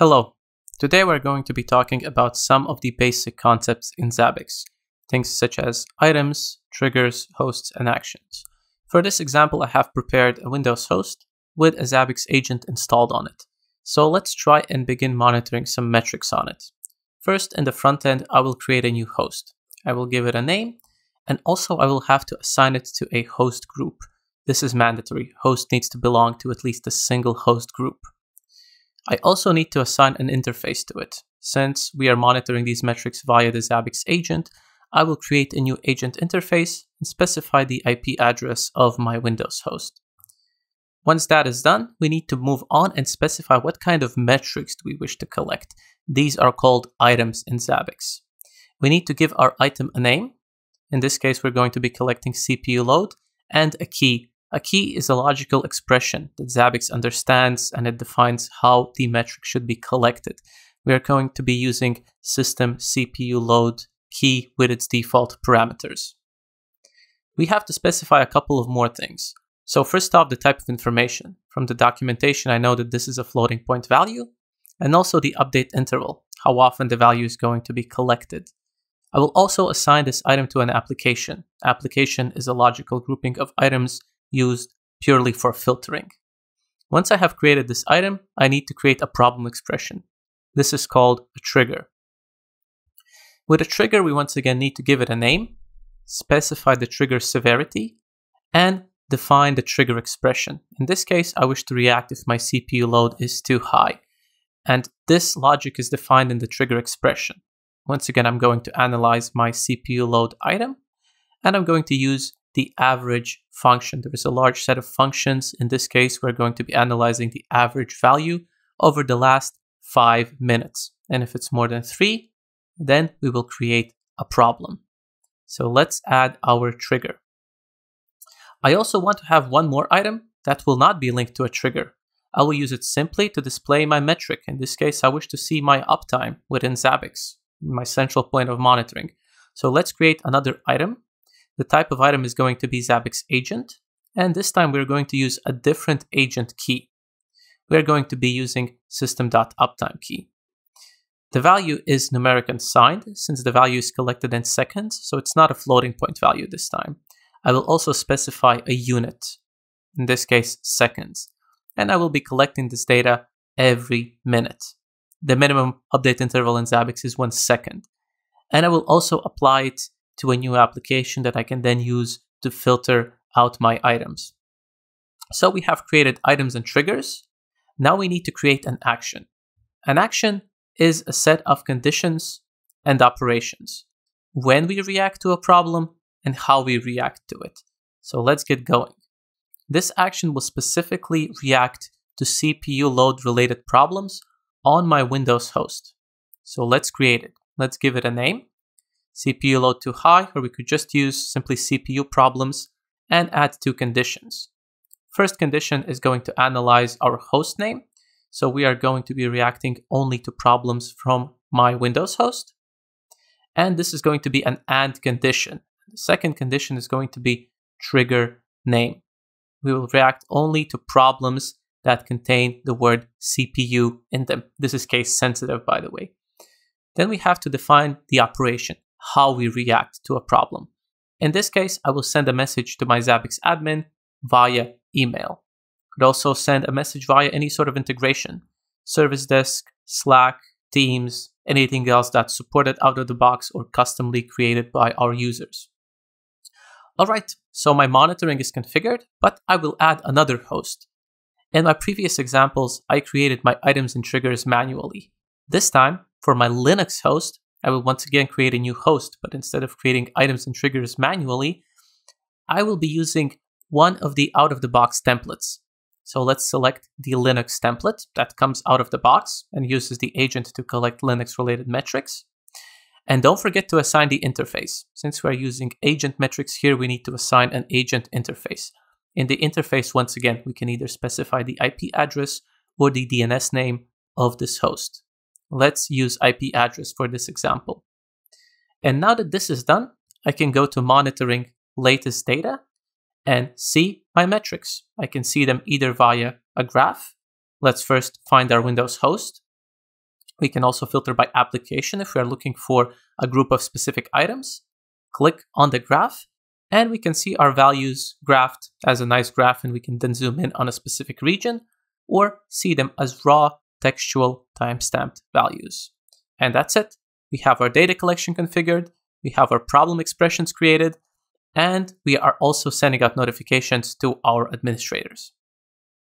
Hello. Today we're going to be talking about some of the basic concepts in Zabbix, things such as items, triggers, hosts, and actions. For this example, I have prepared a Windows host with a Zabbix agent installed on it. So let's try and begin monitoring some metrics on it. First, in the front end, I will create a new host. I will give it a name, and also I will have to assign it to a host group. This is mandatory. Host needs to belong to at least a single host group. I also need to assign an interface to it. Since we are monitoring these metrics via the Zabbix agent, I will create a new agent interface and specify the IP address of my Windows host. Once that is done, we need to move on and specify what kind of metrics do we wish to collect. These are called items in Zabbix. We need to give our item a name. In this case, we're going to be collecting CPU load and a key a key is a logical expression that Zabbix understands and it defines how the metric should be collected. We are going to be using system CPU load key with its default parameters. We have to specify a couple of more things. So first off, the type of information. From the documentation, I know that this is a floating point value and also the update interval, how often the value is going to be collected. I will also assign this item to an application. Application is a logical grouping of items used purely for filtering. Once I have created this item, I need to create a problem expression. This is called a trigger. With a trigger, we once again need to give it a name, specify the trigger severity, and define the trigger expression. In this case, I wish to react if my CPU load is too high. And this logic is defined in the trigger expression. Once again, I'm going to analyze my CPU load item, and I'm going to use the average function. There is a large set of functions. In this case, we're going to be analyzing the average value over the last five minutes. And if it's more than three, then we will create a problem. So let's add our trigger. I also want to have one more item that will not be linked to a trigger. I will use it simply to display my metric. In this case, I wish to see my uptime within Zabbix, my central point of monitoring. So let's create another item the type of item is going to be Zabbix agent, and this time we're going to use a different agent key. We're going to be using system.uptime key. The value is numeric and signed, since the value is collected in seconds, so it's not a floating point value this time. I will also specify a unit, in this case seconds, and I will be collecting this data every minute. The minimum update interval in Zabbix is one second, and I will also apply it to a new application that I can then use to filter out my items. So we have created items and triggers. Now we need to create an action. An action is a set of conditions and operations. When we react to a problem and how we react to it. So let's get going. This action will specifically react to CPU load related problems on my Windows host. So let's create it. Let's give it a name. CPU load too high, or we could just use simply CPU problems and add two conditions. First condition is going to analyze our host name. So we are going to be reacting only to problems from my Windows host. And this is going to be an AND condition. The second condition is going to be trigger name. We will react only to problems that contain the word CPU in them. This is case sensitive, by the way. Then we have to define the operation how we react to a problem. In this case, I will send a message to my Zabbix admin via email. Could also send a message via any sort of integration, service desk, Slack, Teams, anything else that's supported out of the box or customly created by our users. All right, so my monitoring is configured, but I will add another host. In my previous examples, I created my items and triggers manually. This time, for my Linux host, I will once again create a new host, but instead of creating items and triggers manually, I will be using one of the out-of-the-box templates. So let's select the Linux template that comes out of the box and uses the agent to collect Linux-related metrics. And don't forget to assign the interface. Since we're using agent metrics here, we need to assign an agent interface. In the interface, once again, we can either specify the IP address or the DNS name of this host. Let's use IP address for this example. And now that this is done, I can go to monitoring latest data and see my metrics. I can see them either via a graph. Let's first find our Windows host. We can also filter by application if we are looking for a group of specific items. Click on the graph and we can see our values graphed as a nice graph and we can then zoom in on a specific region or see them as raw textual timestamped values. And that's it. We have our data collection configured, we have our problem expressions created, and we are also sending out notifications to our administrators.